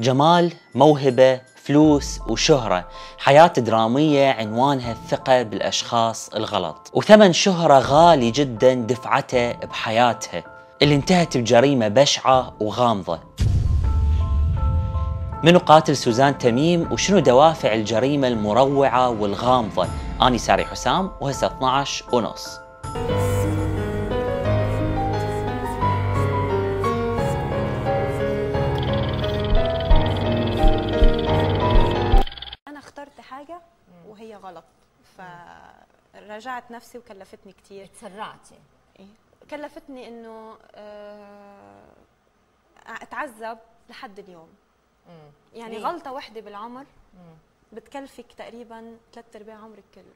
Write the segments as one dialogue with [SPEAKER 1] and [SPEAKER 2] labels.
[SPEAKER 1] جمال، موهبة، فلوس وشهرة حياة درامية عنوانها الثقة بالأشخاص الغلط وثمن شهرة غالي جدا دفعته بحياتها اللي انتهت بجريمة بشعة وغامضة منو قاتل سوزان تميم وشنو دوافع الجريمة المروعة والغامضة أنا ساري حسام وهسه 12 ونص راجعت نفسي وكلفتني كثير تسرعتي إيه. كلفتني انه آه، اتعذب لحد اليوم يعني غلطه وحده بالعمر بتكلفك تقريبا ثلاث ارباع عمرك كله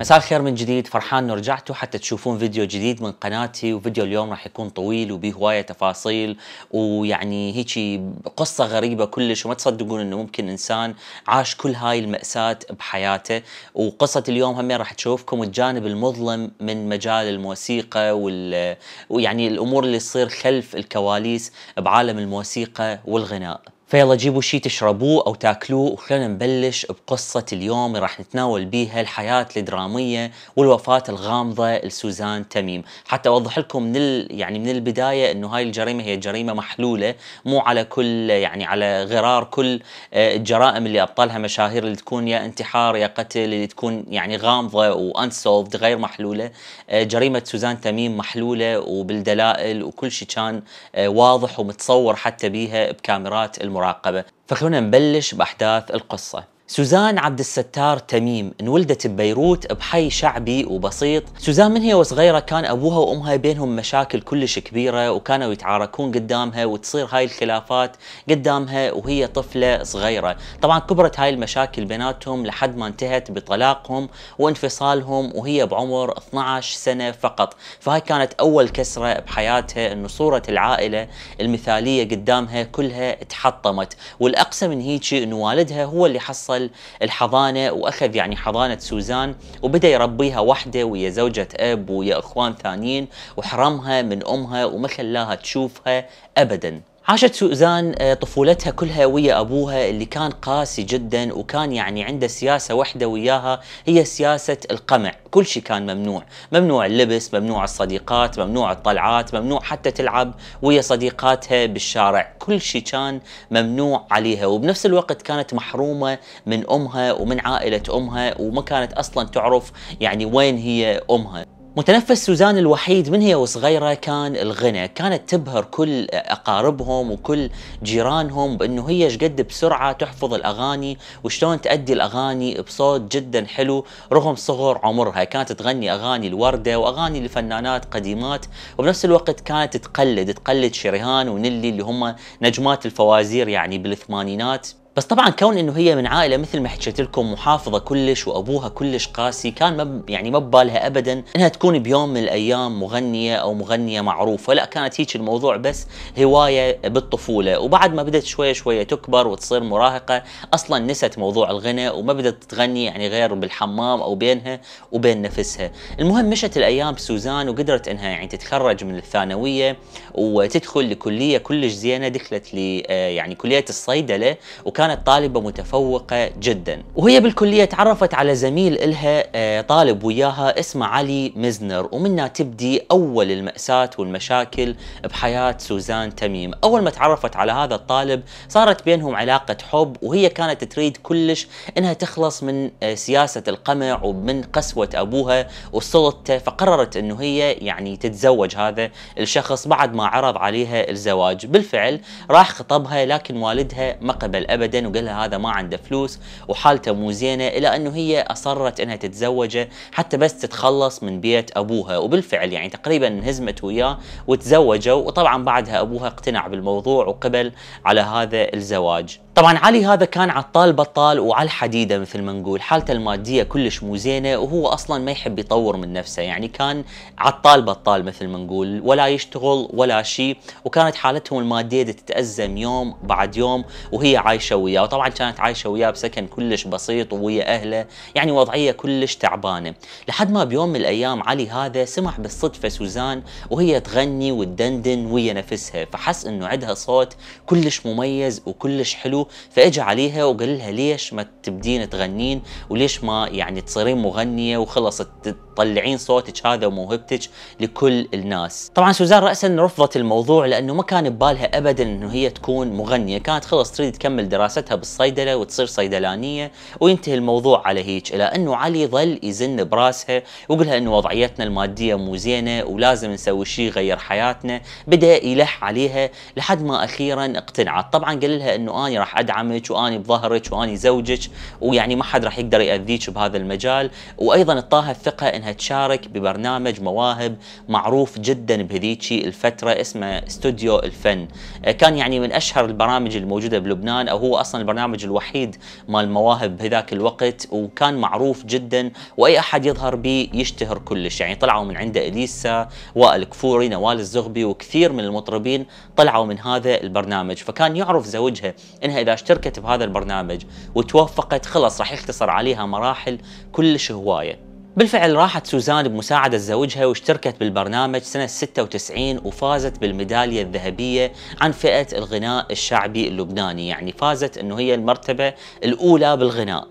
[SPEAKER 1] مساء الخير من جديد فرحان انه رجعتوا حتى تشوفون فيديو جديد من قناتي وفيديو اليوم راح يكون طويل وبيه هوايه تفاصيل ويعني هيك قصه غريبه كلش وما تصدقون انه ممكن انسان عاش كل هاي المأساة بحياته وقصه اليوم هم راح تشوفكم الجانب المظلم من مجال الموسيقى وال ويعني الامور اللي تصير خلف الكواليس بعالم الموسيقى والغناء فيلا جيبوا شي تشربوه أو تاكلوه وخلونا نبلش بقصة اليوم اللي راح نتناول بيها الحياة الدرامية والوفاة الغامضة لسوزان تميم حتى أوضح لكم من ال... يعني من البداية أنه هاي الجريمة هي جريمة محلولة مو على كل يعني على غرار كل آه، الجرائم اللي أبطالها مشاهير اللي تكون يا انتحار يا قتل اللي تكون يعني غامضة وأنسولفد غير محلولة آه، جريمة سوزان تميم محلولة وبالدلائل وكل شيء كان آه، واضح ومتصور حتى بيها بكاميرات الم... المراقبة فخلونا نبلش بأحداث القصة سوزان عبد الستار تميم انولدت ببيروت بحي شعبي وبسيط سوزان من هي وصغيرة كان أبوها وأمها بينهم مشاكل كلش كبيرة وكانوا يتعاركون قدامها وتصير هاي الخلافات قدامها وهي طفلة صغيرة طبعا كبرت هاي المشاكل بيناتهم لحد ما انتهت بطلاقهم وانفصالهم وهي بعمر 12 سنة فقط فهاي كانت أول كسرة بحياتها أنه صورة العائلة المثالية قدامها كلها تحطمت والأقسى من هيجي أنه والدها هو اللي حصل وصل الحضانه واخذ يعني حضانه سوزان وبدا يربيها وحده ويا زوجة اب ويا اخوان ثانيين وحرمها من امها وما خلاها تشوفها ابدا عاشت سوزان آه، طفولتها كلها ويا ابوها اللي كان قاسي جدا وكان يعني عنده سياسه واحده وياها هي سياسه القمع، كل شيء كان ممنوع، ممنوع اللبس، ممنوع الصديقات، ممنوع الطلعات، ممنوع حتى تلعب ويا صديقاتها بالشارع، كل شيء كان ممنوع عليها وبنفس الوقت كانت محرومه من امها ومن عائله امها وما كانت اصلا تعرف يعني وين هي امها. متنفس سوزان الوحيد من هي وصغيرة كان الغنى كانت تبهر كل أقاربهم وكل جيرانهم بأنه هي شقد بسرعة تحفظ الأغاني وشلون تأدي الأغاني بصوت جدا حلو رغم صغر عمرها كانت تغني أغاني الوردة وأغاني لفنانات قديمات وبنفس الوقت كانت تقلد تقلد شريهان ونيلي اللي هم نجمات الفوازير يعني بالثمانينات بس طبعا كون انه هي من عائله مثل ما حكيت لكم محافظه كلش وابوها كلش قاسي كان ما يعني ما ببالها ابدا انها تكون بيوم من الايام مغنيه او مغنيه معروفه لا كانت هيك الموضوع بس هوايه بالطفوله وبعد ما بدت شويه شويه تكبر وتصير مراهقه اصلا نست موضوع الغنى وما بدت تغني يعني غير بالحمام او بينها وبين نفسها المهم مشت الايام سوزان وقدرت انها يعني تتخرج من الثانويه وتدخل لكليه كلش زينه دخلت ل آه، يعني كليه الصيدله وكان كانت طالبة متفوقة جدا وهي بالكلية تعرفت على زميل إلها آه، طالب وياها اسمه علي مزنر ومنها تبدي أول المأساة والمشاكل بحياة سوزان تميم أول ما تعرفت على هذا الطالب صارت بينهم علاقة حب وهي كانت تريد كلش أنها تخلص من آه، سياسة القمع ومن قسوة أبوها وسلطته فقررت أنه هي يعني تتزوج هذا الشخص بعد ما عرض عليها الزواج بالفعل راح خطبها لكن والدها ما قبل أبدا ابدا وقال لها هذا ما عنده فلوس وحالته مو زينه الى انه هي اصرت انها تتزوجه حتى بس تتخلص من بيت ابوها وبالفعل يعني تقريبا انهزمت وياه وتزوجوا وطبعا بعدها ابوها اقتنع بالموضوع وقبل على هذا الزواج. طبعا علي هذا كان عطال بطال وعلى الحديده مثل ما نقول، حالته الماديه كلش مو زينه وهو اصلا ما يحب يطور من نفسه، يعني كان عطال بطال مثل ما نقول، ولا يشتغل ولا شيء، وكانت حالتهم الماديه تتازم يوم بعد يوم وهي عايشه وياه وطبعا كانت عايشه وياه بسكن كلش بسيط ويا اهله يعني وضعيه كلش تعبانه لحد ما بيوم من الايام علي هذا سمع بالصدفه سوزان وهي تغني وتدندن ويا نفسها فحس انه عندها صوت كلش مميز وكلش حلو فاجى عليها وقال لها ليش ما تبدين تغنين وليش ما يعني تصيرين مغنيه وخلص تطلعين صوتك هذا وموهبتك لكل الناس طبعا سوزان راسا رفضت الموضوع لانه ما كان ببالها ابدا انه هي تكون مغنيه كانت خلص تريد تكمل دراسة دراستها بالصيدله وتصير صيدلانيه وينتهي الموضوع على هيك الى انه علي ظل يزن براسها ويقول لها انه وضعيتنا الماديه مو زينه ولازم نسوي شيء يغير حياتنا بدا يلح عليها لحد ما اخيرا اقتنعت طبعا قال لها انه اني راح ادعمك واني بظهرك واني زوجك ويعني ما حد راح يقدر ياذيك بهذا المجال وايضا اعطاها الثقه انها تشارك ببرنامج مواهب معروف جدا بهذيك الفتره اسمه استوديو الفن كان يعني من اشهر البرامج الموجوده بلبنان او هو اصلا البرنامج الوحيد مال مواهب بهذاك الوقت وكان معروف جدا واي احد يظهر به يشتهر كلش يعني طلعوا من عنده اليسا وائل كفوري نوال الزغبي وكثير من المطربين طلعوا من هذا البرنامج فكان يعرف زوجها انها اذا اشتركت بهذا البرنامج وتوفقت خلص راح يختصر عليها مراحل كلش هوايه بالفعل راحت سوزان بمساعدة زوجها واشتركت بالبرنامج سنة 96 وفازت بالميدالية الذهبية عن فئة الغناء الشعبي اللبناني يعني فازت انه هي المرتبة الاولى بالغناء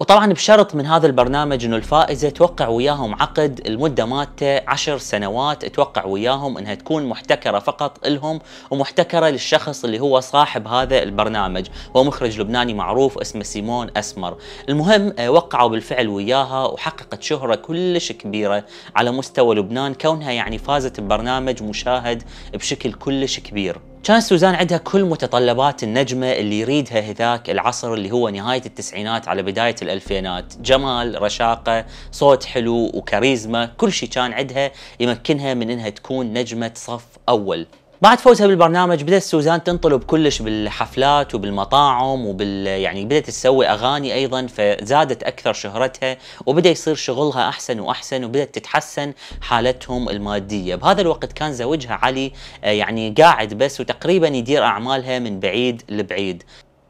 [SPEAKER 1] وطبعا بشرط من هذا البرنامج انه الفائزه توقع وياهم عقد المده مالته 10 سنوات توقع وياهم انها تكون محتكره فقط الهم ومحتكره للشخص اللي هو صاحب هذا البرنامج هو مخرج لبناني معروف اسمه سيمون اسمر المهم آه، وقعوا بالفعل وياها وحققت شهره كلش كبيره على مستوى لبنان كونها يعني فازت ببرنامج مشاهد بشكل كلش كبير كان سوزان عندها كل متطلبات النجمة اللي يريدها هذاك العصر اللي هو نهاية التسعينات على بداية الألفينات جمال رشاقة صوت حلو وكاريزما كل شيء كان عندها يمكنها من أنها تكون نجمة صف أول بعد فوزها بالبرنامج بدأت سوزان تنطلب كلش بالحفلات وبالمطاعم وبال يعني بدأت تسوي أغاني أيضا فزادت أكثر شهرتها وبدأ يصير شغلها أحسن وأحسن وبدأت تتحسن حالتهم المادية بهذا الوقت كان زوجها علي آه، يعني قاعد بس وتقريبا يدير أعمالها من بعيد لبعيد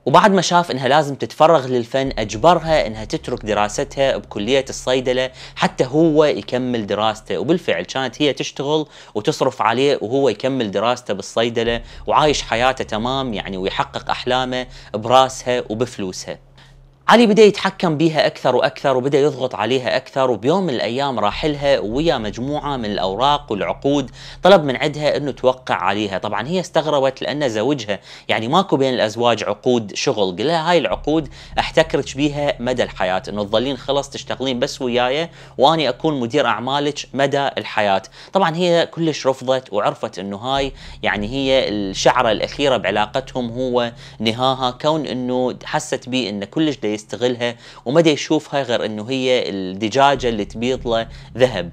[SPEAKER 1] وبعد ما شاف انها لازم تتفرغ للفن اجبرها انها تترك دراستها بكليه الصيدله حتى هو يكمل دراسته وبالفعل كانت هي تشتغل وتصرف عليه وهو يكمل دراسته بالصيدله وعايش حياته تمام يعني ويحقق احلامه براسها وبفلوسها علي بدا يتحكم بيها اكثر واكثر وبدا يضغط عليها اكثر وبيوم من الايام راح لها ويا مجموعه من الاوراق والعقود طلب من عندها انه توقع عليها طبعا هي استغربت لان زوجها يعني ماكو بين الازواج عقود شغل قال لها هاي العقود احتكرك بيها مدى الحياه انه تظلين خلص تشتغلين بس وياي واني اكون مدير اعمالك مدى الحياه طبعا هي كلش رفضت وعرفت انه هاي يعني هي الشعره الاخيره بعلاقتهم هو نهاها كون انه حست بي انه كلش يستغلها وما يشوفها غير انه هي الدجاجه اللي تبيض له ذهب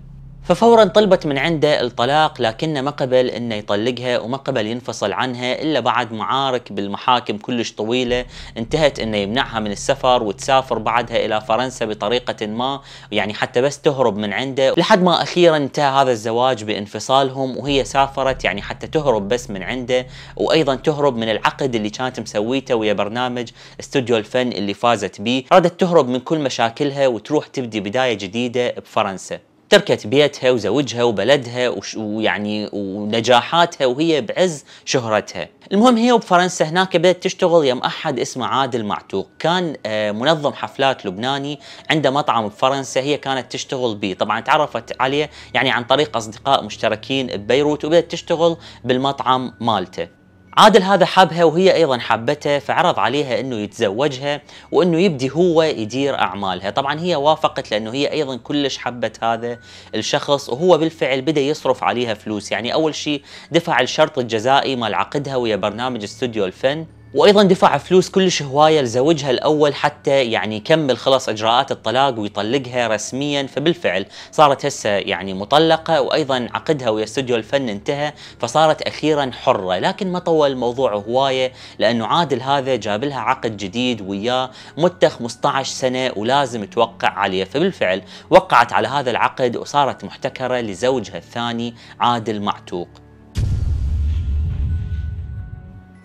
[SPEAKER 1] ففورا طلبت من عنده الطلاق لكنه ما قبل انه يطلقها وما قبل ينفصل عنها الا بعد معارك بالمحاكم كلش طويله انتهت انه يمنعها من السفر وتسافر بعدها الى فرنسا بطريقه ما يعني حتى بس تهرب من عنده لحد ما اخيرا انتهى هذا الزواج بانفصالهم وهي سافرت يعني حتى تهرب بس من عنده وايضا تهرب من العقد اللي كانت مسويته ويا برنامج استوديو الفن اللي فازت به رادت تهرب من كل مشاكلها وتروح تبدي بدايه جديده بفرنسا تركت بيتها وزوجها وبلدها ويعني ونجاحاتها وهي بعز شهرتها المهم هي وبفرنسا هناك بدأت تشتغل يم أحد اسمه عادل معتوق كان آه، منظم حفلات لبناني عنده مطعم بفرنسا هي كانت تشتغل به طبعا تعرفت عليه يعني عن طريق أصدقاء مشتركين ببيروت وبدأت تشتغل بالمطعم مالته عادل هذا حبها وهي ايضا حبته فعرض عليها انه يتزوجها وانه يبدي هو يدير اعمالها، طبعا هي وافقت لانه هي ايضا كلش حبت هذا الشخص وهو بالفعل بدا يصرف عليها فلوس، يعني اول شيء دفع الشرط الجزائي مال عقدها ويا برنامج استوديو الفن وايضا دفع فلوس كلش هوايه لزوجها الاول حتى يعني يكمل خلص اجراءات الطلاق ويطلقها رسميا فبالفعل صارت هسه يعني مطلقه وايضا عقدها ويا استوديو الفن انتهى فصارت اخيرا حره لكن ما طول الموضوع هوايه لانه عادل هذا جاب لها عقد جديد وياه متخ 15 سنه ولازم توقع عليه فبالفعل وقعت على هذا العقد وصارت محتكره لزوجها الثاني عادل معتوق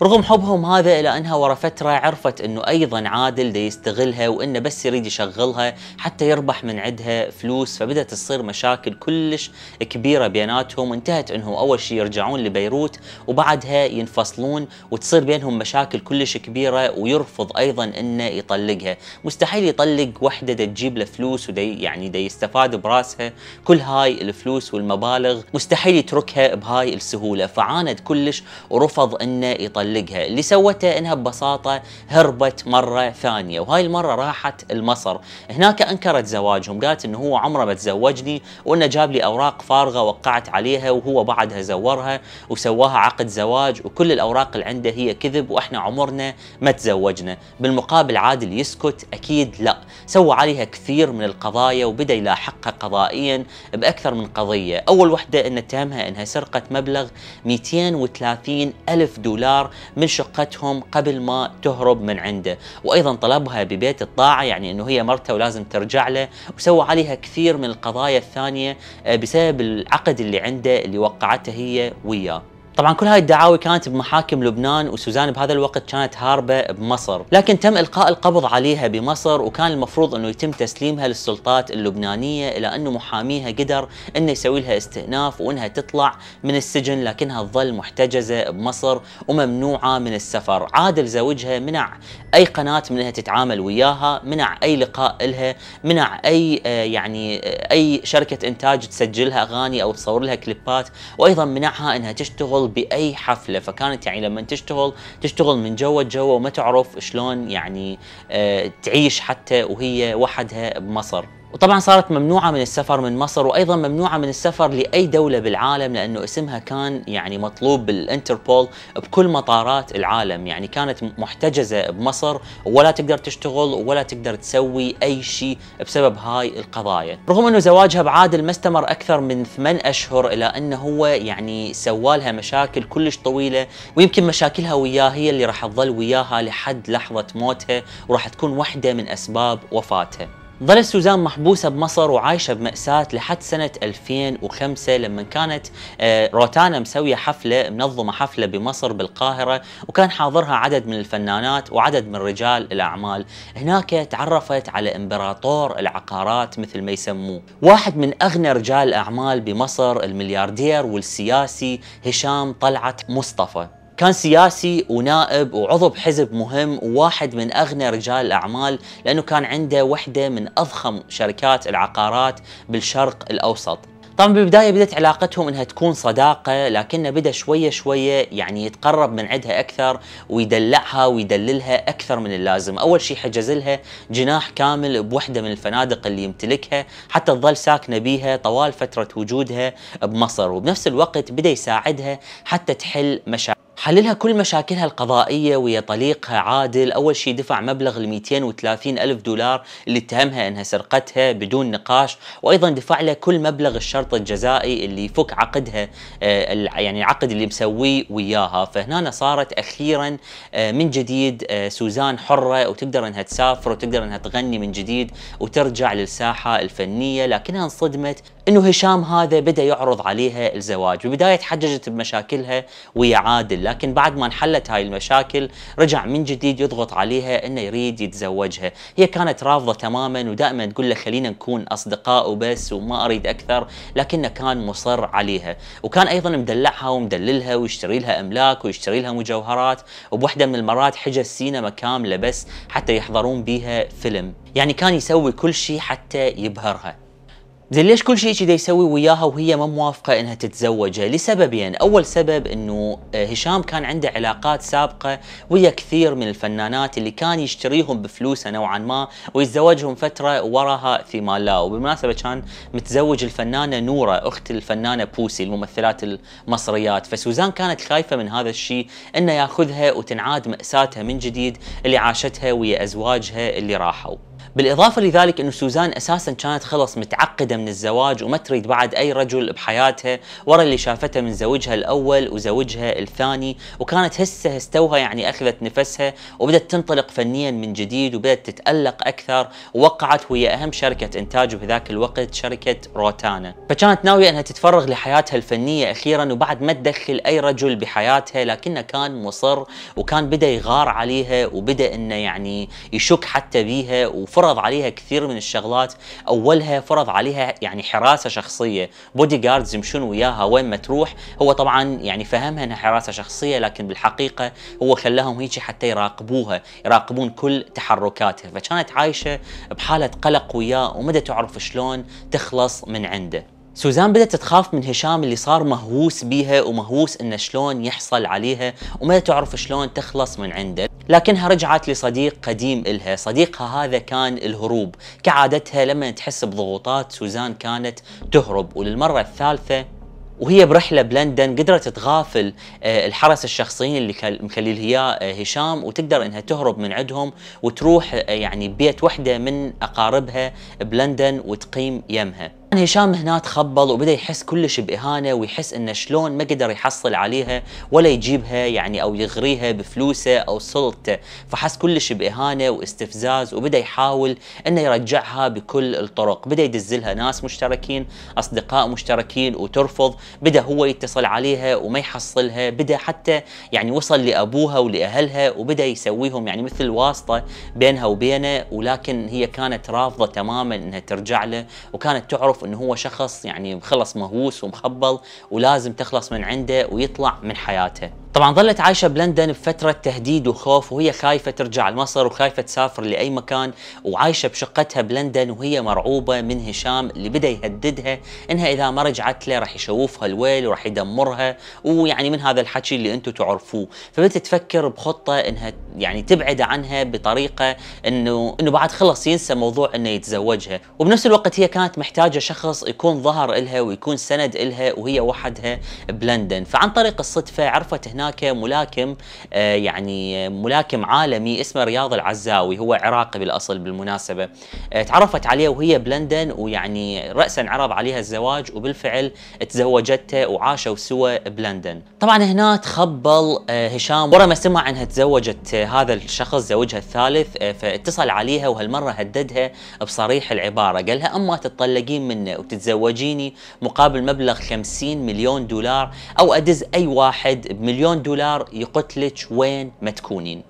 [SPEAKER 1] رغم حبهم هذا إلى أنها ورا فترة عرفت أنه أيضا عادل دا يستغلها وأنه بس يريد يشغلها حتى يربح من عندها فلوس فبدأت تصير مشاكل كلش كبيرة بيناتهم وانتهت أنهم أول شيء يرجعون لبيروت وبعدها ينفصلون وتصير بينهم مشاكل كلش كبيرة ويرفض أيضا أنه يطلقها مستحيل يطلق وحدة دا تجيب له فلوس ودا يعني دا يستفاد براسها كل هاي الفلوس والمبالغ مستحيل يتركها بهاي السهولة فعاند كلش ورفض أنه يطلقها تطلقها اللي سوته انها ببساطه هربت مره ثانيه وهاي المره راحت لمصر هناك انكرت زواجهم قالت انه هو عمره ما تزوجني وانه جاب لي اوراق فارغه وقعت عليها وهو بعدها زورها وسواها عقد زواج وكل الاوراق اللي عنده هي كذب واحنا عمرنا ما تزوجنا بالمقابل عادل يسكت اكيد لا سوى عليها كثير من القضايا وبدا يلاحقها قضائيا باكثر من قضيه اول وحده ان اتهمها انها سرقت مبلغ 230 ألف دولار من شقتهم قبل ما تهرب من عنده وأيضا طلبها ببيت الطاعة يعني أنه هي مرته ولازم ترجع له وسوى عليها كثير من القضايا الثانية آه، بسبب العقد اللي عنده اللي وقعته هي وياه طبعا كل هاي الدعاوي كانت بمحاكم لبنان وسوزان بهذا الوقت كانت هاربة بمصر لكن تم إلقاء القبض عليها بمصر وكان المفروض أنه يتم تسليمها للسلطات اللبنانية إلى أنه محاميها قدر أنه يسوي لها استئناف وأنها تطلع من السجن لكنها تظل محتجزة بمصر وممنوعة من السفر عادل زوجها منع أي قناة من أنها تتعامل وياها منع أي لقاء لها منع أي آه، يعني آه، أي شركة إنتاج تسجلها أغاني أو تصور لها كليبات وأيضا منعها أنها تشتغل تشتغل باي حفله فكانت يعني لما تشتغل تشتغل من جوا جوا وما تعرف شلون يعني آه، تعيش حتى وهي وحدها بمصر وطبعا صارت ممنوعة من السفر من مصر وأيضا ممنوعة من السفر لأي دولة بالعالم لأنه اسمها كان يعني مطلوب بالانتربول بكل مطارات العالم يعني كانت محتجزة بمصر ولا تقدر تشتغل ولا تقدر تسوي أي شيء بسبب هاي القضايا رغم أنه زواجها بعادل ما استمر أكثر من ثمان أشهر إلى أنه هو يعني سوالها مشاكل كلش طويلة ويمكن مشاكلها وياه هي اللي راح تظل وياها لحد لحظة موتها وراح تكون واحدة من أسباب وفاتها ظلت سوزان محبوسة بمصر وعايشة بمأساة لحد سنة 2005 لما كانت آه، روتانا مسوية حفلة منظمة حفلة بمصر بالقاهرة وكان حاضرها عدد من الفنانات وعدد من رجال الأعمال هناك تعرفت على إمبراطور العقارات مثل ما يسموه واحد من أغنى رجال الأعمال بمصر الملياردير والسياسي هشام طلعت مصطفى كان سياسي ونائب وعضو بحزب مهم وواحد من اغنى رجال الاعمال لانه كان عنده وحده من اضخم شركات العقارات بالشرق الاوسط طبعا بالبدايه بدت علاقتهم انها تكون صداقه لكنه بدا شويه شويه يعني يتقرب من عندها اكثر ويدلعها ويدللها اكثر من اللازم، اول شيء حجز لها جناح كامل بوحده من الفنادق اللي يمتلكها حتى تظل ساكنه بيها طوال فتره وجودها بمصر وبنفس الوقت بدا يساعدها حتى تحل مشاكل حللها كل مشاكلها القضائية ويا طليقها عادل أول شيء دفع مبلغ ال 230 ألف دولار اللي اتهمها أنها سرقتها بدون نقاش وأيضا دفع له كل مبلغ الشرط الجزائي اللي يفك عقدها آه، يعني العقد اللي مسويه وياها فهنا صارت أخيرا آه، من جديد آه، سوزان حرة وتقدر أنها تسافر وتقدر أنها تغني من جديد وترجع للساحة الفنية لكنها انصدمت انه هشام هذا بدا يعرض عليها الزواج ببدايه حججت بمشاكلها ويا عادل لكن بعد ما انحلت هاي المشاكل رجع من جديد يضغط عليها انه يريد يتزوجها هي كانت رافضه تماما ودائما تقول له خلينا نكون اصدقاء وبس وما اريد اكثر لكنه كان مصر عليها وكان ايضا مدلعها ومدللها ويشتري لها املاك ويشتري لها مجوهرات وبوحده من المرات حجز سينما كامله بس حتى يحضرون بيها فيلم يعني كان يسوي كل شيء حتى يبهرها زين ليش كل شيء كذا يسوي وياها وهي ما موافقه انها تتزوجه لسببين، اول سبب انه آه، هشام كان عنده علاقات سابقه ويا كثير من الفنانات اللي كان يشتريهم بفلوسه نوعا ما ويتزوجهم فتره وراها في لا، وبالمناسبه كان متزوج الفنانه نوره اخت الفنانه بوسي الممثلات المصريات، فسوزان كانت خايفه من هذا الشيء انه ياخذها وتنعاد ماساتها من جديد اللي عاشتها ويا ازواجها اللي راحوا. بالاضافه لذلك انه سوزان اساسا كانت خلص متعقده من الزواج وما تريد بعد اي رجل بحياتها ورا اللي شافته من زوجها الاول وزوجها الثاني وكانت هسه هستوها يعني اخذت نفسها وبدت تنطلق فنيا من جديد وبدت تتالق اكثر ووقعت ويا اهم شركه انتاج بذاك الوقت شركه روتانا فكانت ناويه انها تتفرغ لحياتها الفنيه اخيرا وبعد ما تدخل اي رجل بحياتها لكنه كان مصر وكان بدا يغار عليها وبدا انه يعني يشك حتى بيها وفرق فرض عليها كثير من الشغلات اولها فرض عليها يعني حراسه شخصيه بودي جاردز يمشون وياها وين ما تروح هو طبعا يعني فهمها انها حراسه شخصيه لكن بالحقيقه هو خلاهم هيك حتى يراقبوها يراقبون كل تحركاتها فكانت عايشه بحاله قلق وياه ومدى تعرف شلون تخلص من عنده سوزان بدأت تخاف من هشام اللي صار مهووس بيها ومهووس انه شلون يحصل عليها وما تعرف شلون تخلص من عنده لكنها رجعت لصديق قديم إلها صديقها هذا كان الهروب كعادتها لما تحس بضغوطات سوزان كانت تهرب وللمرة الثالثة وهي برحله بلندن قدرت تغافل آه، الحرس الشخصيين اللي مخليل اياه هشام وتقدر انها تهرب من عندهم وتروح آه، يعني بيت وحده من اقاربها بلندن وتقيم يمها يعني هشام هنا تخبل وبدا يحس كلش باهانه ويحس انه شلون ما قدر يحصل عليها ولا يجيبها يعني او يغريها بفلوسه او سلطته فحس كلش باهانه واستفزاز وبدا يحاول انه يرجعها بكل الطرق بدا يدزلها ناس مشتركين اصدقاء مشتركين وترفض بدا هو يتصل عليها وما يحصلها بدا حتى يعني وصل لابوها ولاهلها وبدا يسويهم يعني مثل واسطه بينها وبينه ولكن هي كانت رافضه تماما انها ترجع له وكانت تعرف يعرف انه هو شخص يعني خلص مهووس ومخبل ولازم تخلص من عنده ويطلع من حياته طبعا ظلت عايشة بلندن بفترة تهديد وخوف وهي خايفة ترجع لمصر وخايفة تسافر لأي مكان وعايشة بشقتها بلندن وهي مرعوبة من هشام اللي بدأ يهددها إنها إذا ما رجعت له راح يشوفها الويل وراح يدمرها ويعني من هذا الحكي اللي أنتم تعرفوه فبدت تفكر بخطة إنها يعني تبعد عنها بطريقة إنه إنه بعد خلص ينسى موضوع إنه يتزوجها وبنفس الوقت هي كانت محتاجة شخص يكون ظهر إلها ويكون سند إلها وهي وحدها بلندن فعن طريق الصدفة عرفت هنا هناك ملاكم آه، يعني ملاكم عالمي اسمه رياض العزاوي هو عراقي بالاصل بالمناسبه آه، تعرفت عليه وهي بلندن ويعني راسا عرض عليها الزواج وبالفعل تزوجته وعاشوا سوا بلندن طبعا هنا تخبل آه، هشام ورا ما سمع انها تزوجت هذا الشخص زوجها الثالث فاتصل عليها وهالمره هددها بصريح العباره قال لها اما تتطلقين منه وتتزوجيني مقابل مبلغ 50 مليون دولار او ادز اي واحد بمليون مليون دولار يقتلك وين ما تكونين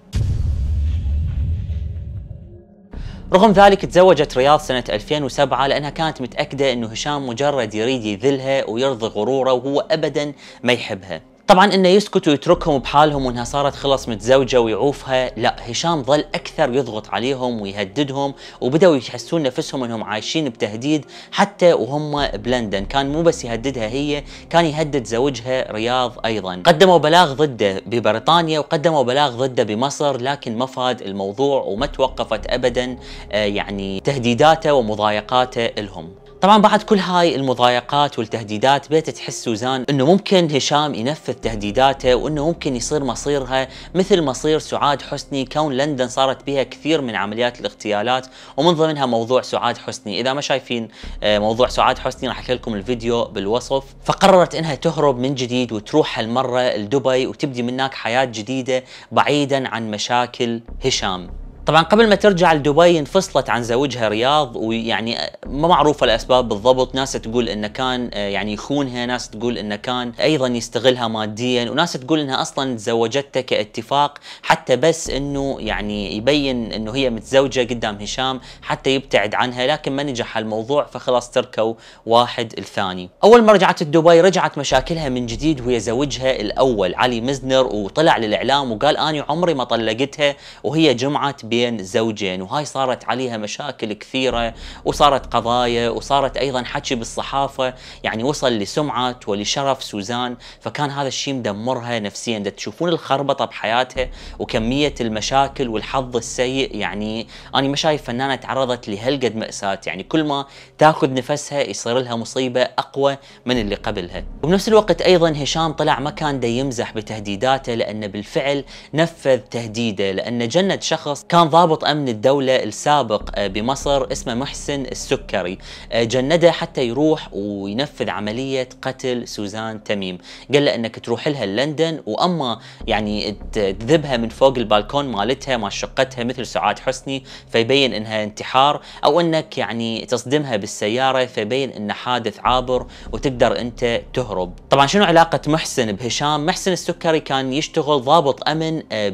[SPEAKER 1] رغم ذلك تزوجت رياض سنة 2007 لأنها كانت متأكدة أنه هشام مجرد يريد يذلها ويرضي غروره وهو أبدا ما يحبها طبعا انه يسكت ويتركهم بحالهم وانها صارت خلص متزوجه ويعوفها لا هشام ظل اكثر يضغط عليهم ويهددهم وبداوا يحسون نفسهم انهم عايشين بتهديد حتى وهم بلندن كان مو بس يهددها هي كان يهدد زوجها رياض ايضا قدموا بلاغ ضده ببريطانيا وقدموا بلاغ ضده بمصر لكن ما فاد الموضوع وما توقفت ابدا آه، يعني تهديداته ومضايقاته لهم طبعا بعد كل هاي المضايقات والتهديدات بيت تحس سوزان انه ممكن هشام ينفذ تهديداته وانه ممكن يصير مصيرها مثل مصير سعاد حسني كون لندن صارت بها كثير من عمليات الاغتيالات ومن ضمنها موضوع سعاد حسني اذا ما شايفين آه، موضوع سعاد حسني راح لكم الفيديو بالوصف فقررت انها تهرب من جديد وتروح هالمره لدبي وتبدي من هناك حياه جديده بعيدا عن مشاكل هشام طبعا قبل ما ترجع لدبي انفصلت عن زوجها رياض ويعني ما معروفه الاسباب بالضبط ناس تقول انه كان آه، يعني يخونها ناس تقول انه كان ايضا يستغلها ماديا وناس تقول انها اصلا تزوجته كاتفاق حتى بس انه يعني يبين انه هي متزوجه قدام هشام حتى يبتعد عنها لكن ما نجح الموضوع فخلاص تركوا واحد الثاني اول ما رجعت لدبي رجعت مشاكلها من جديد وهي زوجها الاول علي مزنر وطلع للاعلام وقال اني عمري ما طلقتها وهي جمعت بين زوجين وهاي صارت عليها مشاكل كثيرة وصارت قضايا وصارت أيضا حكي بالصحافة يعني وصل لسمعة ولشرف سوزان فكان هذا الشيء مدمرها نفسيا تشوفون الخربطة بحياتها وكمية المشاكل والحظ السيء يعني أنا ما شايف فنانة تعرضت لهالقد مأساة يعني كل ما تاخذ نفسها يصير لها مصيبة أقوى من اللي قبلها وبنفس الوقت أيضا هشام طلع ما كان دا يمزح بتهديداته لأنه بالفعل نفذ تهديده لأن جند شخص كان كان ضابط أمن الدولة السابق آه، بمصر اسمه محسن السكري آه، جنده حتى يروح وينفذ عملية قتل سوزان تميم قال له أنك تروح لها لندن وأما يعني تذبها من فوق البالكون مالتها مال شقتها مثل سعاد حسني فيبين أنها انتحار أو أنك يعني تصدمها بالسيارة فيبين أنه حادث عابر وتقدر أنت تهرب طبعا شنو علاقة محسن بهشام محسن السكري كان يشتغل ضابط أمن آه،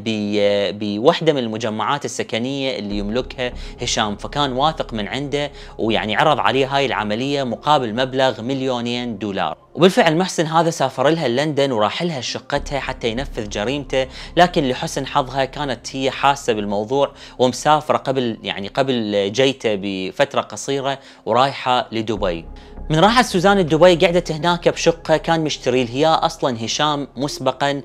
[SPEAKER 1] بوحدة من المجمعات السكرية السكنيه اللي يملكها هشام فكان واثق من عنده ويعني عرض عليه هاي العمليه مقابل مبلغ مليونين دولار وبالفعل محسن هذا سافر لها لندن وراح لها شقتها حتى ينفذ جريمته لكن لحسن حظها كانت هي حاسه بالموضوع ومسافره قبل يعني قبل جيته بفتره قصيره ورايحه لدبي من راحت سوزان لدبي قعدت هناك بشقة كان مشتري لها أصلا هشام مسبقا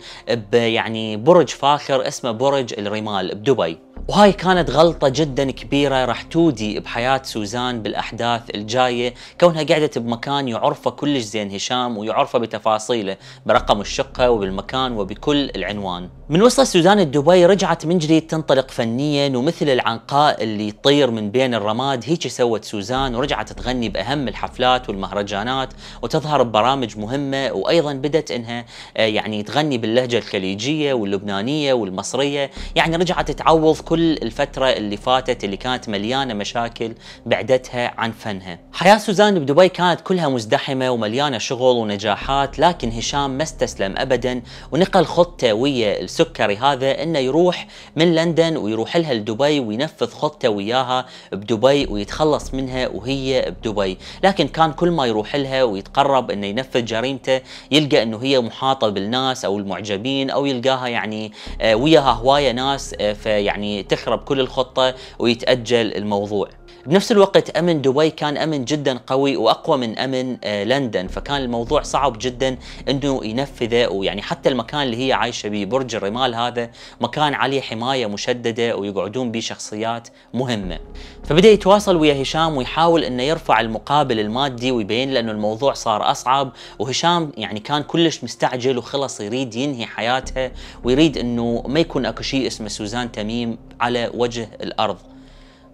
[SPEAKER 1] يعني برج فاخر اسمه برج الرمال بدبي وهاي كانت غلطة جدا كبيرة راح تودي بحياة سوزان بالأحداث الجاية كونها قعدت بمكان يعرفه كلش زين هشام ويعرفه بتفاصيله برقم الشقة وبالمكان وبكل العنوان من وصل سوزان الدبي رجعت من جديد تنطلق فنيا ومثل العنقاء اللي يطير من بين الرماد هيك سوت سوزان ورجعت تغني بأهم الحفلات والمهرجانات وتظهر ببرامج مهمة وأيضا بدت إنها آه، يعني تغني باللهجة الخليجية واللبنانية والمصرية يعني رجعت تعوض كل الفترة اللي فاتت اللي كانت مليانة مشاكل بعدتها عن فنها حياة سوزان بدبي كانت كلها مزدحمة ومليانة شغل ونجاحات لكن هشام ما استسلم أبدا ونقل خطة ويا السكري هذا أنه يروح من لندن ويروح لها لدبي وينفذ خطة وياها بدبي ويتخلص منها وهي بدبي لكن كان كل ما يروح لها ويتقرب أنه ينفذ جريمته يلقى أنه هي محاطة بالناس أو المعجبين أو يلقاها يعني آه، وياها هواية ناس آه، فيعني يعني تخرب كل الخطه ويتاجل الموضوع بنفس الوقت امن دبي كان امن جدا قوي واقوى من امن آه، لندن فكان الموضوع صعب جدا انه ينفذه ويعني حتى المكان اللي هي عايشه به برج الرمال هذا مكان عليه حمايه مشدده ويقعدون به شخصيات مهمه فبدا يتواصل ويا هشام ويحاول انه يرفع المقابل المادي ويبين له انه الموضوع صار اصعب وهشام يعني كان كلش مستعجل وخلص يريد ينهي حياتها ويريد انه ما يكون اكو شيء اسمه سوزان تميم على وجه الارض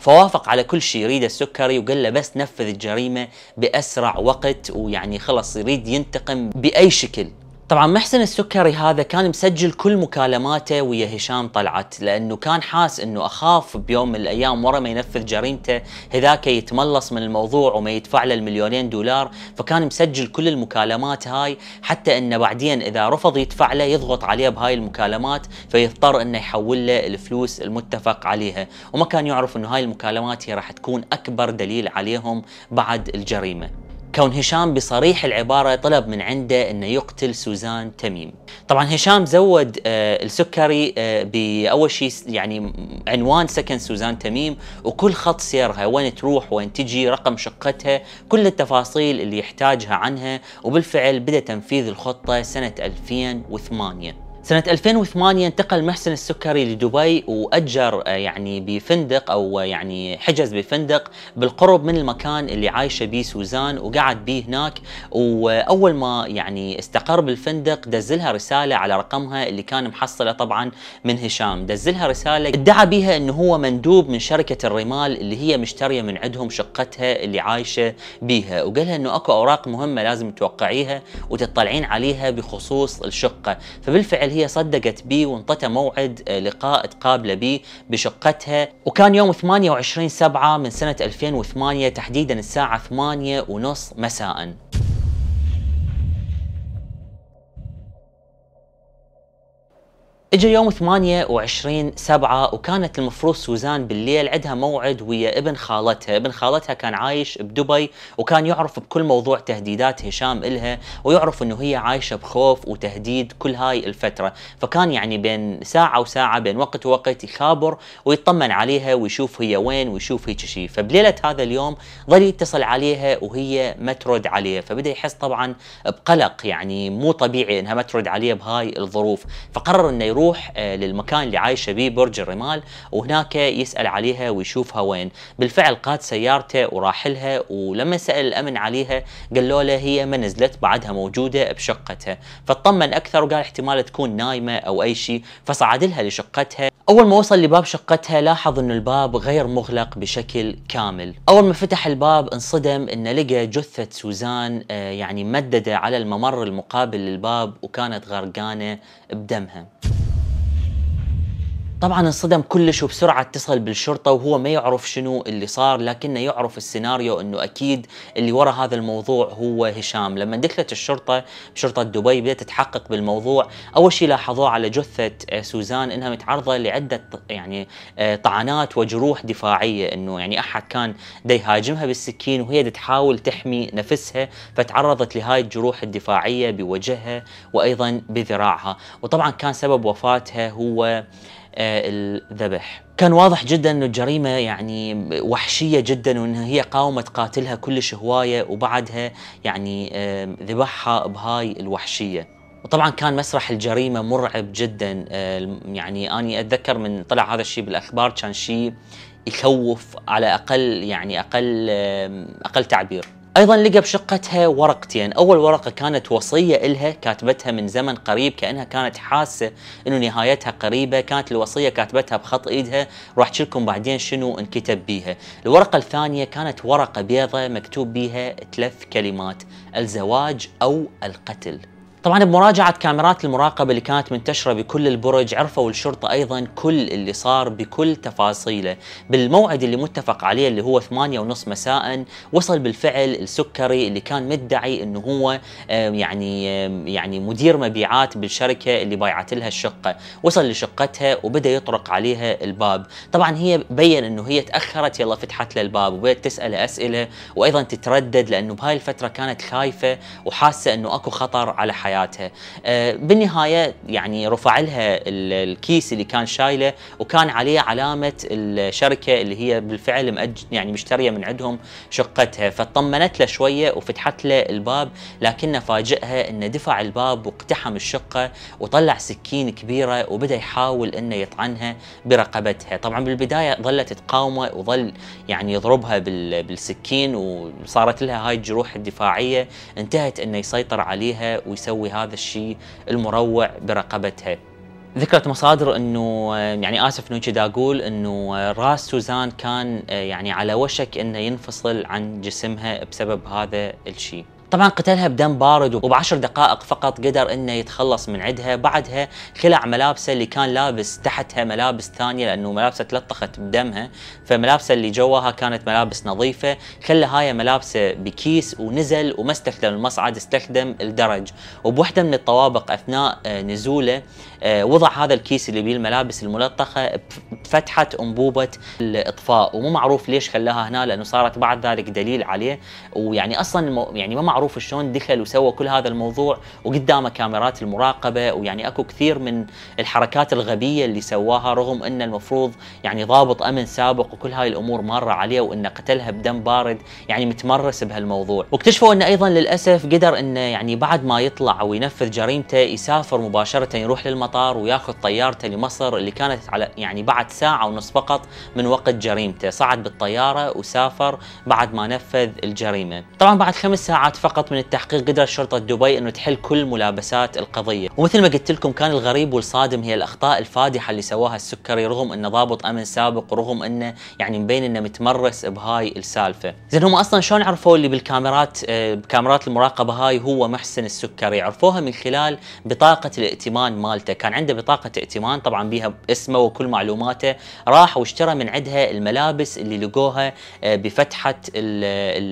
[SPEAKER 1] فوافق على كل شيء يريده السكري وقال له بس نفذ الجريمه باسرع وقت ويعني خلص يريد ينتقم باي شكل طبعا محسن السكري هذا كان مسجل كل مكالماته ويا هشام طلعت لانه كان حاس انه اخاف بيوم من الايام ورا ما ينفذ جريمته هذاك يتملص من الموضوع وما يدفع له المليونين دولار فكان مسجل كل المكالمات هاي حتى انه بعدين اذا رفض يدفع له يضغط عليه بهاي المكالمات فيضطر انه يحول له الفلوس المتفق عليها وما كان يعرف انه هاي المكالمات هي راح تكون اكبر دليل عليهم بعد الجريمه كون هشام بصريح العبارة طلب من عنده أنه يقتل سوزان تميم طبعا هشام زود آه، السكري آه، بأول شيء يعني عنوان سكن سوزان تميم وكل خط سيرها وين تروح وين تجي رقم شقتها كل التفاصيل اللي يحتاجها عنها وبالفعل بدأ تنفيذ الخطة سنة 2008 سنة 2008 انتقل محسن السكري لدبي وأجر آه، يعني بفندق أو آه، يعني حجز بفندق بالقرب من المكان اللي عايشة بيه سوزان وقعد بيه هناك وأول ما يعني استقر بالفندق دزلها رسالة على رقمها اللي كان محصلة طبعا من هشام دزلها رسالة ادعى بيها أنه هو مندوب من شركة الرمال اللي هي مشترية من عندهم شقتها اللي عايشة بيها وقالها أنه أكو أوراق مهمة لازم توقعيها وتطلعين عليها بخصوص الشقة فبالفعل هي صدقت بي وانطتها موعد آه، لقاء تقابله بي بشقتها وكان يوم 28 7 من سنة 2008 تحديدا الساعة 8 ونص مساء اجى يوم 28 7 وكانت المفروض سوزان بالليل عندها موعد ويا ابن خالتها، ابن خالتها كان عايش بدبي وكان يعرف بكل موضوع تهديدات هشام الها ويعرف انه هي عايشه بخوف وتهديد كل هاي الفتره، فكان يعني بين ساعه وساعه بين وقت ووقت يخابر ويطمن عليها ويشوف هي وين ويشوف هيك شيء، فبليله هذا اليوم ظل يتصل عليها وهي ما ترد عليه، فبدا يحس طبعا بقلق يعني مو طبيعي انها ما ترد عليه بهاي الظروف، فقرر انه يروح يروح آه، للمكان اللي عايشه بيه برج الرمال وهناك يسال عليها ويشوفها وين بالفعل قاد سيارته وراح لها ولما سال الامن عليها قالوا له هي ما نزلت بعدها موجوده بشقتها فاطمن اكثر وقال احتمال تكون نايمه او اي شيء فصعد لها لشقتها اول ما وصل لباب شقتها لاحظ انه الباب غير مغلق بشكل كامل اول ما فتح الباب انصدم انه لقى جثه سوزان آه، يعني مدده على الممر المقابل للباب وكانت غرقانه بدمها طبعا انصدم كلش وبسرعة اتصل بالشرطة وهو ما يعرف شنو اللي صار لكنه يعرف السيناريو انه اكيد اللي ورا هذا الموضوع هو هشام لما دخلت الشرطة شرطة دبي بدأت تتحقق بالموضوع اول شيء لاحظوه على جثة آه، سوزان انها متعرضة لعدة يعني آه، طعنات وجروح دفاعية انه يعني احد كان يهاجمها بالسكين وهي تحاول تحمي نفسها فتعرضت لهاي الجروح الدفاعية بوجهها وايضا بذراعها وطبعا كان سبب وفاتها هو آه، الذبح كان واضح جدا انه الجريمه يعني وحشيه جدا وانها هي قاومت قاتلها كلش هوايه وبعدها يعني آه، ذبحها بهاي الوحشيه وطبعا كان مسرح الجريمه مرعب جدا آه، يعني اني اتذكر من طلع هذا الشيء بالاخبار كان شيء يخوف على اقل يعني اقل اقل تعبير ايضا لقى بشقتها ورقتين، اول ورقه كانت وصيه الها كاتبتها من زمن قريب كانها كانت حاسه انه نهايتها قريبه، كانت الوصيه كاتبتها بخط ايدها، راح احكي لكم بعدين شنو انكتب بيها. الورقه الثانيه كانت ورقه بيضة مكتوب بيها ثلاث كلمات، الزواج او القتل. طبعا بمراجعة كاميرات المراقبة اللي كانت منتشرة بكل البرج عرفوا الشرطة أيضا كل اللي صار بكل تفاصيله بالموعد اللي متفق عليه اللي هو ثمانية ونص مساء وصل بالفعل السكري اللي كان مدعي أنه هو يعني يعني مدير مبيعات بالشركة اللي بايعت لها الشقة وصل لشقتها وبدأ يطرق عليها الباب طبعا هي بين أنه هي تأخرت يلا فتحت له الباب وبدأت تسأله أسئلة وأيضا تتردد لأنه بهاي الفترة كانت خايفة وحاسة أنه أكو خطر على حياتها حياتها آه، بالنهايه يعني رفع لها الكيس اللي كان شايله وكان عليه علامه الشركه اللي هي بالفعل يعني مشتريه من عندهم شقتها فطمنت له شويه وفتحت له الباب لكن فاجئها انه دفع الباب واقتحم الشقه وطلع سكين كبيره وبدا يحاول انه يطعنها برقبتها طبعا بالبدايه ظلت تقاومه وظل يعني يضربها بالسكين وصارت لها هاي الجروح الدفاعيه انتهت انه يسيطر عليها ويسوي تسوي هذا الشيء المروع برقبتها ذكرت مصادر انه يعني اسف انه كذا اقول انه راس سوزان كان يعني على وشك انه ينفصل عن جسمها بسبب هذا الشيء طبعا قتلها بدم بارد وبعشر دقائق فقط قدر انه يتخلص من عدها بعدها خلع ملابسه اللي كان لابس تحتها ملابس ثانيه لانه ملابسه تلطخت بدمها فملابسه اللي جواها كانت ملابس نظيفه خلى هاي ملابسه بكيس ونزل وما استخدم المصعد استخدم الدرج وبوحده من الطوابق اثناء آه، نزوله آه، وضع هذا الكيس اللي بيه الملابس الملطخه بفتحه انبوبه الاطفاء ومو معروف ليش خلاها هنا لانه صارت بعد ذلك دليل عليه ويعني اصلا يعني ما معروف معروف شلون دخل وسوى كل هذا الموضوع وقدامه كاميرات المراقبه ويعني اكو كثير من الحركات الغبيه اللي سواها رغم ان المفروض يعني ضابط امن سابق وكل هاي الامور مره عليه وانه قتلها بدم بارد يعني متمرس بهالموضوع واكتشفوا انه ايضا للاسف قدر انه يعني بعد ما يطلع وينفذ جريمته يسافر مباشره يروح للمطار وياخذ طيارته لمصر اللي كانت على يعني بعد ساعه ونص فقط من وقت جريمته صعد بالطياره وسافر بعد ما نفذ الجريمه طبعا بعد خمس ساعات فقط فقط من التحقيق قدرت شرطة دبي أنه تحل كل ملابسات القضية ومثل ما قلت لكم كان الغريب والصادم هي الأخطاء الفادحة اللي سواها السكري رغم أنه ضابط أمن سابق ورغم أنه يعني مبين أنه متمرس بهاي السالفة زين هم أصلا شلون عرفوا اللي بالكاميرات آه، بكاميرات المراقبة هاي هو محسن السكري عرفوها من خلال بطاقة الائتمان مالته كان عنده بطاقة ائتمان طبعا بيها اسمه وكل معلوماته راح واشترى من عندها الملابس اللي لقوها آه، بفتحة ال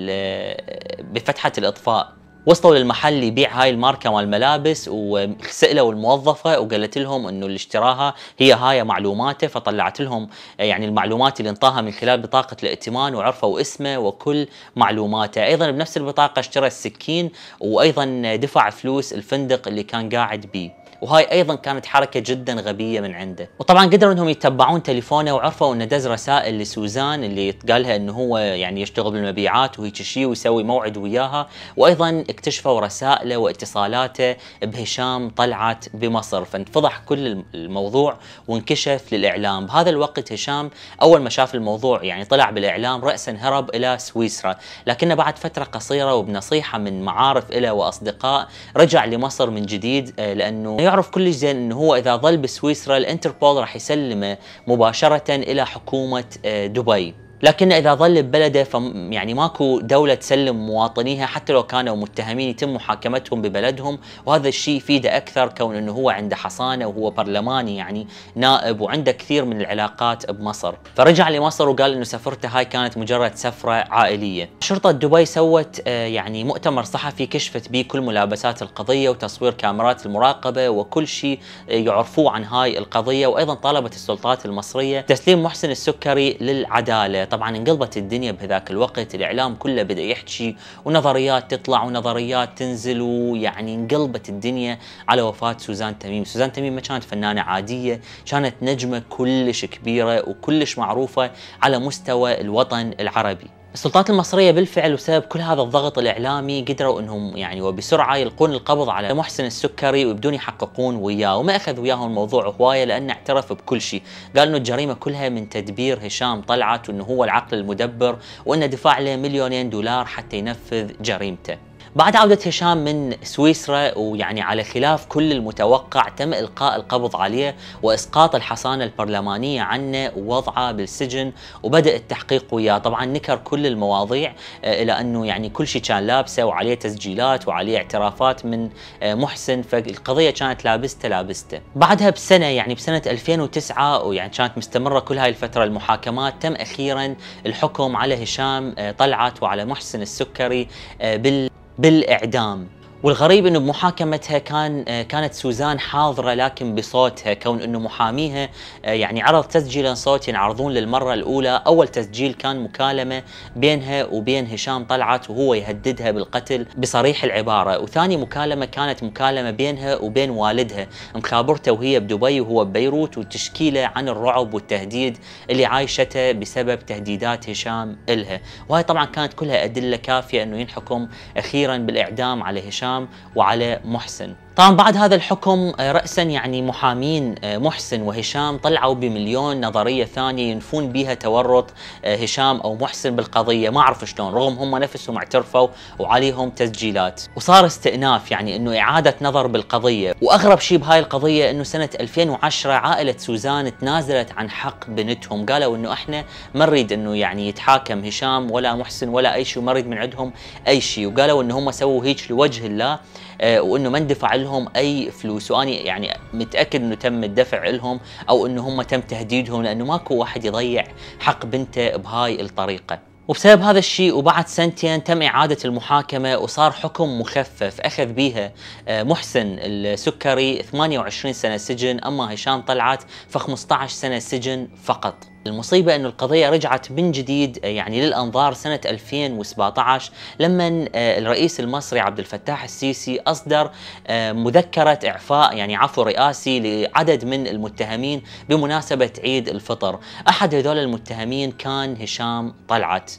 [SPEAKER 1] آه، بفتحة الاطفال الاطفاء وصلوا للمحل اللي يبيع هاي الماركه مال الملابس وسالوا الموظفه وقالت لهم انه اللي اشتراها هي هاي معلوماته فطلعت لهم يعني المعلومات اللي انطاها من خلال بطاقه الائتمان وعرفوا اسمه وكل معلوماته، ايضا بنفس البطاقه اشترى السكين وايضا دفع فلوس الفندق اللي كان قاعد بيه. وهاي ايضا كانت حركه جدا غبيه من عنده وطبعا قدروا انهم يتبعون تليفونه وعرفوا انه دز رسائل لسوزان اللي قالها انه هو يعني يشتغل بالمبيعات وهيك شيء ويسوي موعد وياها وايضا اكتشفوا رسائله واتصالاته بهشام طلعت بمصر فانفضح كل الموضوع وانكشف للاعلام بهذا الوقت هشام اول ما شاف الموضوع يعني طلع بالاعلام راسا هرب الى سويسرا لكنه بعد فتره قصيره وبنصيحه من معارف له واصدقاء رجع لمصر من جديد آه، لانه يعرف كل زين انه هو اذا ظل بسويسرا الانتربول راح يسلمه مباشره الى حكومه آه، دبي لكن اذا ظل ببلده يعني ماكو دوله تسلم مواطنيها حتى لو كانوا متهمين يتم محاكمتهم ببلدهم وهذا الشيء يفيده اكثر كون انه هو عنده حصانه وهو برلماني يعني نائب وعنده كثير من العلاقات بمصر فرجع لمصر وقال انه سفرته هاي كانت مجرد سفره عائليه شرطه دبي سوت آه، يعني مؤتمر صحفي كشفت به كل ملابسات القضيه وتصوير كاميرات المراقبه وكل شيء آه، يعرفوه عن هاي القضيه وايضا طالبت السلطات المصريه تسليم محسن السكري للعداله طبعا انقلبت الدنيا بهذاك الوقت الاعلام كله بدا يحكي ونظريات تطلع ونظريات تنزل ويعني انقلبت الدنيا على وفاه سوزان تميم سوزان تميم ما كانت فنانه عاديه كانت نجمه كلش كبيره وكلش معروفه على مستوى الوطن العربي السلطات المصرية بالفعل وسبب كل هذا الضغط الإعلامي قدروا أنهم يعني وبسرعة يلقون القبض على محسن السكري ويبدون يحققون وياه وما أخذ وياهم الموضوع هواية لأنه اعترف بكل شيء قال أنه الجريمة كلها من تدبير هشام طلعت وأنه هو العقل المدبر وأنه دفع له مليونين دولار حتى ينفذ جريمته بعد عودة هشام من سويسرا ويعني على خلاف كل المتوقع تم إلقاء القبض عليه وإسقاط الحصانة البرلمانية عنه ووضعه بالسجن وبدأ التحقيق وياه طبعا نكر كل المواضيع آه، إلى أنه يعني كل شيء كان لابسه وعليه تسجيلات وعليه اعترافات من آه، محسن فالقضية كانت لابسته لابسته بعدها بسنة يعني بسنة 2009 ويعني كانت مستمرة كل هاي الفترة المحاكمات تم أخيرا الحكم على هشام آه، طلعت وعلى محسن السكري بال بالاعدام والغريب انه بمحاكمتها كان آه، كانت سوزان حاضره لكن بصوتها كون انه محاميها آه، يعني عرض تسجيلا صوت ينعرضون للمره الاولى اول تسجيل كان مكالمه بينها وبين هشام طلعت وهو يهددها بالقتل بصريح العباره وثاني مكالمه كانت مكالمه بينها وبين والدها مخابرته وهي بدبي وهو ببيروت وتشكيله عن الرعب والتهديد اللي عايشته بسبب تهديدات هشام الها وهي طبعا كانت كلها ادله كافيه انه ينحكم اخيرا بالاعدام على هشام هشام وعلاء محسن طبعا بعد هذا الحكم آه، رأسا يعني محامين آه، محسن وهشام طلعوا بمليون نظرية ثانية ينفون بها تورط آه، هشام أو محسن بالقضية ما أعرف شلون رغم هم نفسهم اعترفوا وعليهم تسجيلات وصار استئناف يعني أنه إعادة نظر بالقضية وأغرب شيء بهاي القضية أنه سنة 2010 عائلة سوزان تنازلت عن حق بنتهم قالوا أنه إحنا ما نريد أنه يعني يتحاكم هشام ولا محسن ولا أي شيء وما نريد من عندهم أي شيء وقالوا أنه هم سووا هيك لوجه الله آه، وانه ما اندفع لهم اي فلوس وانا يعني متاكد انه تم الدفع لهم او انه هم تم تهديدهم لانه ماكو واحد يضيع حق بنته بهاي الطريقه وبسبب هذا الشيء وبعد سنتين تم إعادة المحاكمة وصار حكم مخفف أخذ بيها آه، محسن السكري 28 سنة سجن أما هشام طلعت ف 15 سنة سجن فقط المصيبة أن القضية رجعت من جديد آه، يعني للأنظار سنة 2017 لما آه، الرئيس المصري عبد الفتاح السيسي أصدر آه، مذكرة إعفاء يعني عفو رئاسي لعدد من المتهمين بمناسبة عيد الفطر أحد هذول المتهمين كان هشام طلعت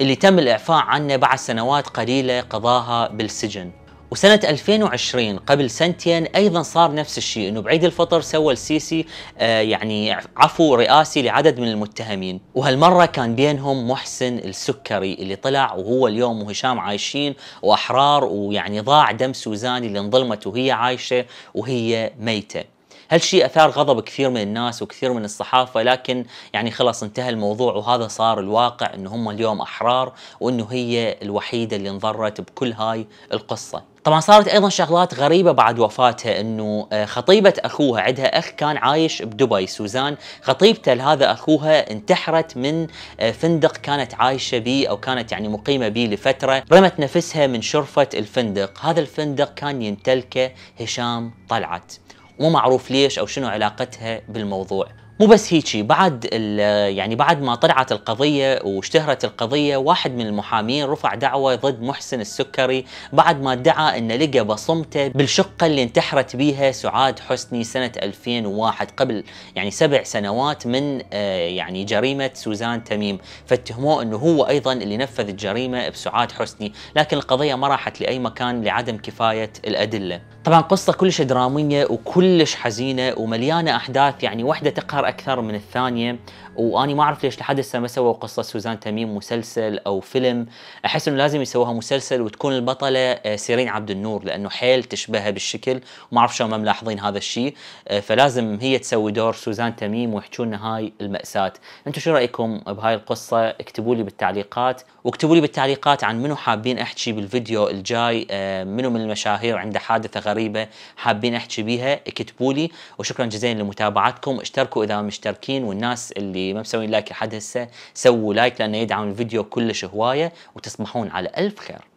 [SPEAKER 1] اللي تم الإعفاء عنه بعد سنوات قليلة قضاها بالسجن وسنة 2020 قبل سنتين أيضا صار نفس الشيء أنه بعيد الفطر سوى السيسي آه يعني عفو رئاسي لعدد من المتهمين وهالمرة كان بينهم محسن السكري اللي طلع وهو اليوم وهشام عايشين وأحرار ويعني ضاع دم سوزان اللي انظلمت وهي عايشة وهي ميتة هالشيء اثار غضب كثير من الناس وكثير من الصحافه لكن يعني خلاص انتهى الموضوع وهذا صار الواقع انه هم اليوم احرار وانه هي الوحيده اللي انضرت بكل هاي القصه طبعا صارت ايضا شغلات غريبه بعد وفاتها انه آه، خطيبه اخوها عندها اخ كان عايش بدبي سوزان خطيبته لهذا اخوها انتحرت من آه، فندق كانت عايشه به او كانت يعني مقيمه به لفتره رمت نفسها من شرفه الفندق هذا الفندق كان يمتلكه هشام طلعت مو معروف ليش او شنو علاقتها بالموضوع مو بس هيجي بعد يعني بعد ما طلعت القضيه واشتهرت القضيه واحد من المحامين رفع دعوه ضد محسن السكري بعد ما ادعى انه لقى بصمته بالشقه اللي انتحرت بيها سعاد حسني سنه 2001 قبل يعني سبع سنوات من آه، يعني جريمه سوزان تميم فاتهموه انه هو ايضا اللي نفذ الجريمه بسعاد حسني لكن القضيه ما راحت لاي مكان لعدم كفايه الادله طبعا قصة كلش درامية وكلش حزينة ومليانة أحداث يعني واحدة تقهر أكثر من الثانية وأني ما أعرف ليش لحد هسه ما سووا قصة سوزان تميم مسلسل أو فيلم أحس إنه لازم يسووها مسلسل وتكون البطلة آه، سيرين عبد النور لأنه حيل تشبهها بالشكل وما أعرف شلون ما ملاحظين هذا الشيء آه، فلازم هي تسوي دور سوزان تميم ويحكوا لنا هاي المأساة أنتم شو رأيكم بهاي القصة اكتبوا لي بالتعليقات واكتبوا لي بالتعليقات عن منو حابين احكي بالفيديو الجاي آه، منو من المشاهير عنده حادثه غريبه حابين احكي بيها اكتبوا لي وشكرا جزيلا لمتابعتكم اشتركوا اذا مشتركين والناس اللي ما مسوين لايك لحد هسه سووا لايك لانه يدعم الفيديو كلش هوايه وتصبحون على الف خير